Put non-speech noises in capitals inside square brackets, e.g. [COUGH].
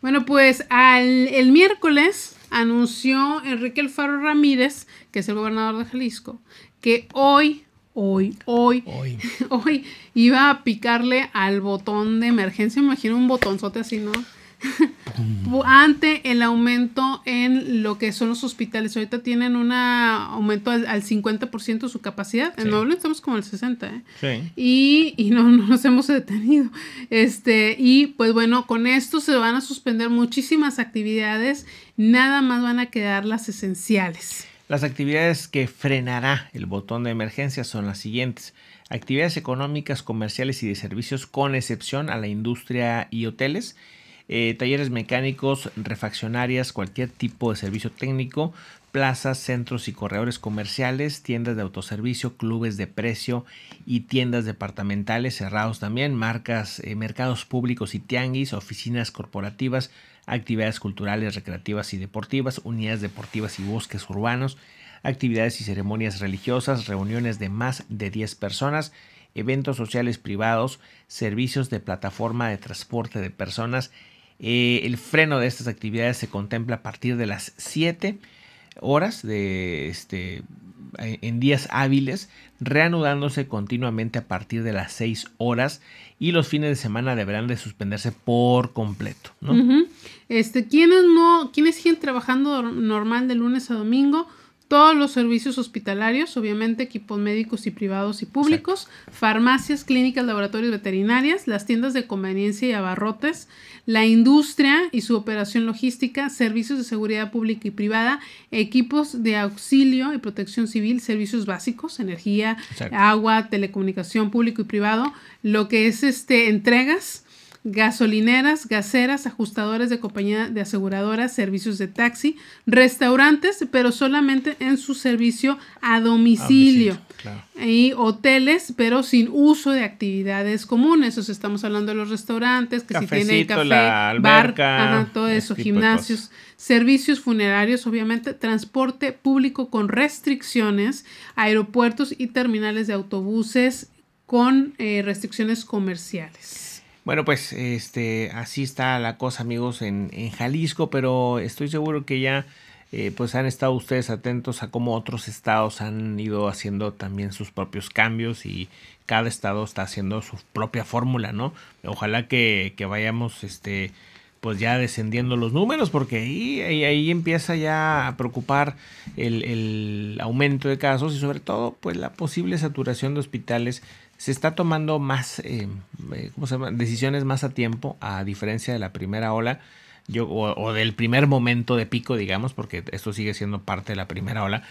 Bueno, pues el miércoles anunció Enrique Alfaro Ramírez, que es el gobernador de Jalisco, que hoy, hoy, hoy, hoy, [LAUGHS] hoy iba a picarle al botón de emergencia. imagino un botonzote así, ¿no? [LAUGHS] ante el aumento en lo que son los hospitales. Ahorita tienen un aumento al, 50% de su capacidad. En sí. estamos como al 60%. ¿eh? Y, no, nos hemos detenido. Este, y pues bueno, con esto se van a suspender muchísimas actividades. Nada más van a quedar las esenciales. Las actividades que frenará el botón de emergencia son las siguientes. Actividades económicas, comerciales y de servicios con excepción a la industria y hoteles eh, talleres mecánicos, refaccionarias, cualquier tipo de servicio técnico, plazas, centros y corredores comerciales, tiendas de autoservicio, clubes de precio y tiendas departamentales cerrados también, marcas, eh, mercados públicos y tianguis, oficinas corporativas, actividades culturales, recreativas y deportivas, unidades deportivas y bosques urbanos, actividades y ceremonias religiosas, reuniones de más de 10 personas, eventos sociales privados, servicios de plataforma de transporte de personas eh, el freno de estas actividades se contempla a partir de las 7 horas de este, en días hábiles, reanudándose continuamente a partir de las 6 horas y los fines de semana deberán de suspenderse por completo. este, ¿quiénes no, quiénes siguen trabajando normal de lunes a domingo? todos los servicios hospitalarios, obviamente equipos médicos y privados y públicos, farmacias, clínicas, laboratorios veterinarias, las tiendas de conveniencia y abarrotes, la industria y su operación logística, servicios de seguridad pública y privada, equipos de auxilio y protección civil, servicios básicos, energía, agua, telecomunicación público y privado, lo que es este entregas, gasolineras, gaseras, ajustadores de compañía de aseguradoras, servicios de taxi, restaurantes, pero solamente en su servicio a domicilio. Y hoteles, pero sin uso de actividades comunes. O estamos hablando de los restaurantes, que si tienen café, bar, todo eso, gimnasios, servicios funerarios, obviamente, transporte público con restricciones, aeropuertos y terminales de autobuses con eh, restricciones comerciales. Bueno, pues este, así está la cosa, amigos, en, en Jalisco, pero estoy seguro que ya eh, pues han estado ustedes atentos a cómo otros estados han ido haciendo también sus propios cambios y cada estado está haciendo su propia fórmula, ¿no? Ojalá que, que vayamos este, pues ya descendiendo los números, porque ahí, ahí, empieza ya a preocupar el, aumento de casos y sobre todo pues la posible saturación de hospitales. Se está tomando más em, eh, ¿cómo se llama? decisiones más a tiempo, a diferencia de la primera ola. Yo, o, del primer momento de pico, digamos, porque esto sigue siendo parte de la primera ola,